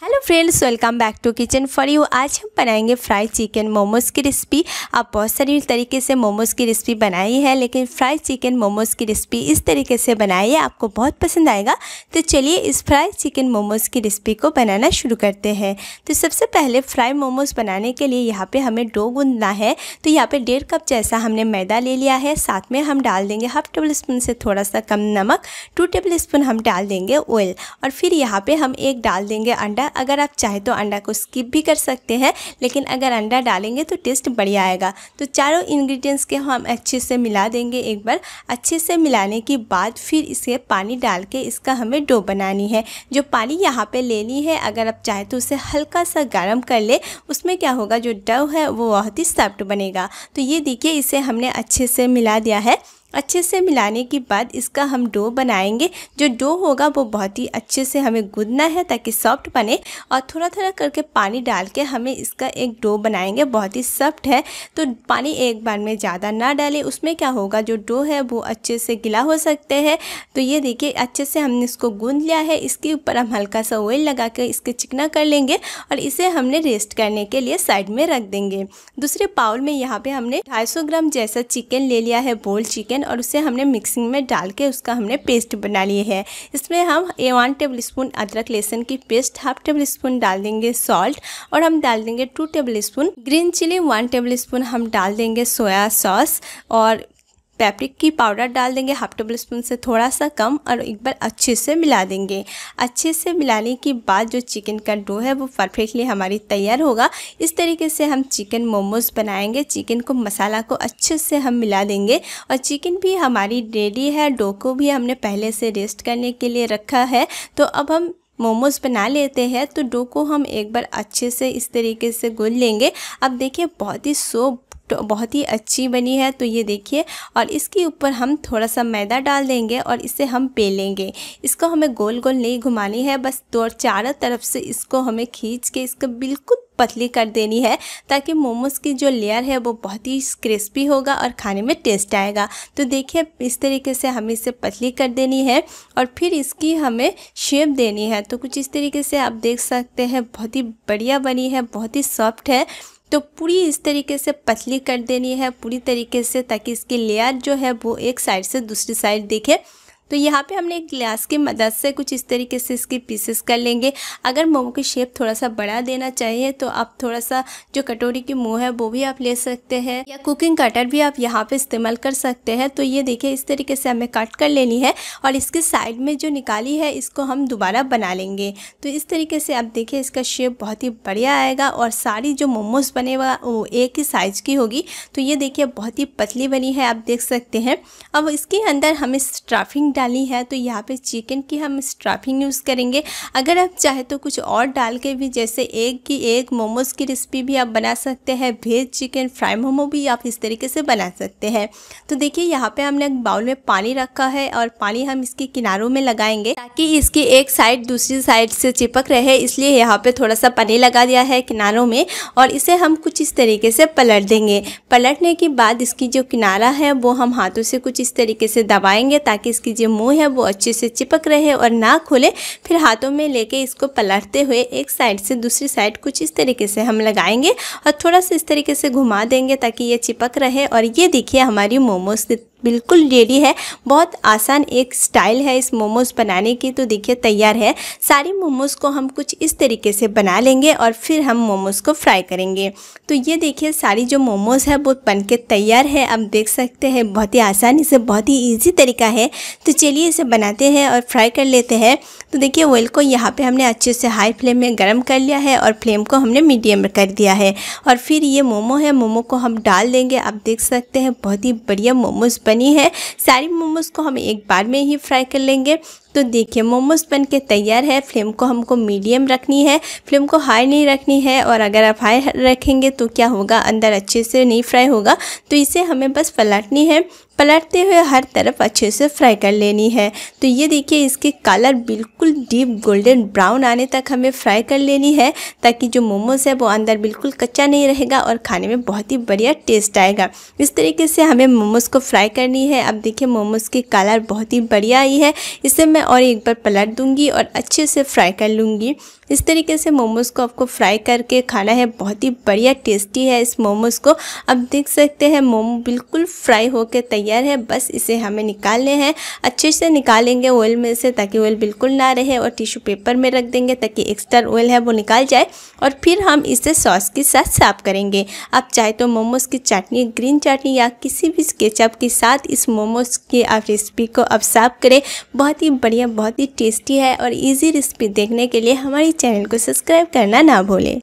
Hello friends welcome back to kitchen for you आज हम बनाएंगे फ्राइड चिकन मोमोज़ की रेसिपी आप बहुत सारी तरीके से मोमोज़ की रेसिपी बनाई है लेकिन फ्राइड चिकन मोमोज़ की रेसिपी इस तरीके से बनाई है आपको बहुत पसंद आएगा तो चलिए इस फ्राइड चिकन मोमोज़ की रेसिपी को बनाना शुरू करते हैं तो सबसे पहले फ्राई मोमोज़ बनाने के लिए यहाँ पर हमें डो गूंदना है तो यहाँ पर डेढ़ कप जैसा हमने मैदा ले लिया है साथ में हम डाल देंगे हाफ टेबल स्पून से थोड़ा सा कम नमक टू टेबल स्पून हम डाल देंगे ऑयल और फिर यहाँ पर हम एक डाल देंगे अंडा अगर अगर आप चाहे तो अंडा को स्किप भी कर सकते हैं लेकिन अगर अंडा डालेंगे तो टेस्ट बढ़िया आएगा तो चारों इन्ग्रीडियंट्स के हम अच्छे से मिला देंगे एक बार अच्छे से मिलाने के बाद फिर इसे पानी डाल के इसका हमें डो बनानी है जो पानी यहाँ पर लेनी है अगर आप चाहे तो उसे हल्का सा गर्म कर ले उसमें क्या होगा जो डव है वो बहुत ही सॉफ्ट बनेगा तो ये देखिए इसे हमने अच्छे से मिला दिया है अच्छे से मिलाने के बाद इसका हम डो बनाएंगे जो डो होगा वो बहुत ही अच्छे से हमें गूंदना है ताकि सॉफ्ट बने और थोड़ा थोड़ा करके पानी डाल के हमें इसका एक डो बनाएंगे बहुत ही सॉफ्ट है तो पानी एक बार में ज़्यादा ना डालें उसमें क्या होगा जो डो है वो अच्छे से गिला हो सकते हैं तो ये देखिए अच्छे से हमने इसको गूँध लिया है इसके ऊपर हम हल्का सा ऑयल लगा कर इसके चिकना कर लेंगे और इसे हमने रेस्ट करने के लिए साइड में रख देंगे दूसरे पाउल में यहाँ पर हमने ढाई ग्राम जैसा चिकन ले लिया है बोल चिकन पैन और उसे हमने मिक्सिंग में डाल के उसका हमने पेस्ट बना लिए है इसमें हम ए वन टेबल स्पून अदरक लहसुन की पेस्ट हाफ टेबल स्पून डाल देंगे सॉल्ट और हम डाल देंगे two tablespoon green chilli one tablespoon हम डाल देंगे सोया सॉस और पैप्रिक की पाउडर डाल देंगे हाफ टेबल स्पून से थोड़ा सा कम और एक बार अच्छे से मिला देंगे अच्छे से मिलाने के बाद जो चिकन का डो है वो परफेक्टली हमारी तैयार होगा इस तरीके से हम चिकन मोमोज बनाएंगे चिकन को मसाला को अच्छे से हम मिला देंगे और चिकन भी हमारी रेडी है डो को भी हमने पहले से रेस्ट करने के लिए रखा है तो अब हम मोमोज बना लेते हैं तो डो को हम एक बार अच्छे से इस तरीके से गुल लेंगे अब देखिए बहुत ही सो तो बहुत ही अच्छी बनी है तो ये देखिए और इसके ऊपर हम थोड़ा सा मैदा डाल देंगे और इसे हम पेलेंगे इसको हमें गोल गोल नहीं घुमानी है बस दो चारों तरफ से इसको हमें खींच के इसको बिल्कुल पतली कर देनी है ताकि मोमोज़ की जो लेयर है वो बहुत ही क्रिस्पी होगा और खाने में टेस्ट आएगा तो देखिए इस तरीके से हमें इसे पतली कर देनी है और फिर इसकी हमें शेप देनी है तो कुछ इस तरीके से आप देख सकते हैं बहुत ही बढ़िया बनी है बहुत ही सॉफ्ट है तो पूरी इस तरीके से पतली कर देनी है पूरी तरीके से ताकि इसकी लेयर जो है वो एक साइड से दूसरी साइड देखे तो यहाँ पे हमने एक ग्लास की मदद से कुछ इस तरीके से इसके पीसेस कर लेंगे अगर मोमो की शेप थोड़ा सा बड़ा देना चाहिए तो आप थोड़ा सा जो कटोरी की मुँह है वो भी आप ले सकते हैं या कुकिंग कटर भी आप यहाँ पर इस्तेमाल कर सकते हैं तो ये देखिए इस तरीके से हमें कट कर लेनी है और इसके साइड में जो निकाली है इसको हम दोबारा बना लेंगे तो इस तरीके से आप देखिए इसका शेप बहुत ही बढ़िया आएगा और सारी जो मोमोज बने वो एक ही साइज़ की होगी तो ये देखिए बहुत ही पतली बनी है आप देख सकते हैं अब इसके अंदर हमें स्ट्राफिंग डाली है तो यहाँ पे चिकन की हम स्ट्राफिंग यूज़ करेंगे अगर आप चाहे तो कुछ और डाल के भी जैसे एक की एक मोमोज़ की रेसिपी भी आप बना सकते हैं भेज चिकन फ्राई मोमो भी आप इस तरीके से बना सकते हैं तो देखिए यहाँ पे हमने एक बाउल में पानी रखा है और पानी हम इसके किनारों में लगाएंगे ताकि इसकी एक साइड दूसरी साइड से चिपक रहे इसलिए यहाँ पर थोड़ा सा पानी लगा दिया है किनारों में और इसे हम कुछ इस तरीके से पलट देंगे पलटने के बाद इसकी जो किनारा है वो हम हाथों से कुछ इस तरीके से दबाएंगे ताकि इसकी जो मुंह है वो अच्छे से चिपक रहे और ना खुले फिर हाथों में लेके इसको पलटते हुए एक साइड से दूसरी साइड कुछ इस तरीके से हम लगाएंगे और थोड़ा सा इस तरीके से घुमा देंगे ताकि ये चिपक रहे और ये देखिए हमारी मोमोज बिल्कुल रेडी है बहुत आसान एक स्टाइल है इस मोमोज़ बनाने की तो देखिए तैयार है सारी मोमोज़ को हम कुछ इस तरीके से बना लेंगे और फिर हम मोमोज़ को फ्राई करेंगे तो ये देखिए सारी जो मोमोज़ है वो बन के तैयार है आप देख सकते हैं बहुत ही आसानी से बहुत ही ईजी तरीका है तो चलिए इसे बनाते हैं और फ्राई कर लेते हैं तो देखिए ऑयल को यहाँ पे हमने अच्छे से हाई फ्लेम में गर्म कर लिया है और फ्लेम को हमने मीडियम कर दिया है और फिर ये मोमो है मोमो को हम डाल देंगे आप देख सकते हैं बहुत ही बढ़िया मोमोज बनी है सारी मोमोज को हम एक बार में ही फ्राई कर लेंगे तो देखिए मोमोज बन के तैयार है फ्लेम को हमको मीडियम रखनी है फ्लेम को हाई नहीं रखनी है और अगर आप हाई रखेंगे तो क्या होगा अंदर अच्छे से नहीं फ्राई होगा तो इसे हमें बस पलटनी है पलटते हुए हर तरफ अच्छे से फ्राई कर लेनी है तो ये देखिए इसके कलर बिल्कुल डीप गोल्डन ब्राउन आने तक हमें फ्राई कर लेनी है ताकि जो मोमोज़ है वो अंदर बिल्कुल कच्चा नहीं रहेगा और खाने में बहुत ही बढ़िया टेस्ट आएगा इस तरीके से हमें मोमोज़ को फ्राई करनी है अब देखिए मोमोज़ की कलर बहुत ही बढ़िया आई है इसे मैं मैं और एक बार पलट दूंगी और अच्छे से फ्राई कर लूँगी इस तरीके से मोमोज़ को आपको फ्राई करके खाना है बहुत ही बढ़िया टेस्टी है इस मोमोज़ को अब देख सकते हैं मोमो बिल्कुल फ्राई होकर तैयार है बस इसे हमें निकालने हैं अच्छे से निकालेंगे ऑयल में से ताकि ऑयल बिल्कुल ना रहे और टिश्यू पेपर में रख देंगे ताकि एक्स्ट्रा ऑयल है वो निकाल जाए और फिर हम इसे सॉस के साथ साफ करेंगे आप चाहे तो मोमोज़ की चटनी ग्रीन चटनी या किसी भी स्केचअप के साथ इस मोमोज़ की आप रेसिपी को आप साफ करें बहुत ही बढ़िया बहुत ही टेस्टी है और इजी रेसिपी देखने के लिए हमारे चैनल को सब्सक्राइब करना ना भूलें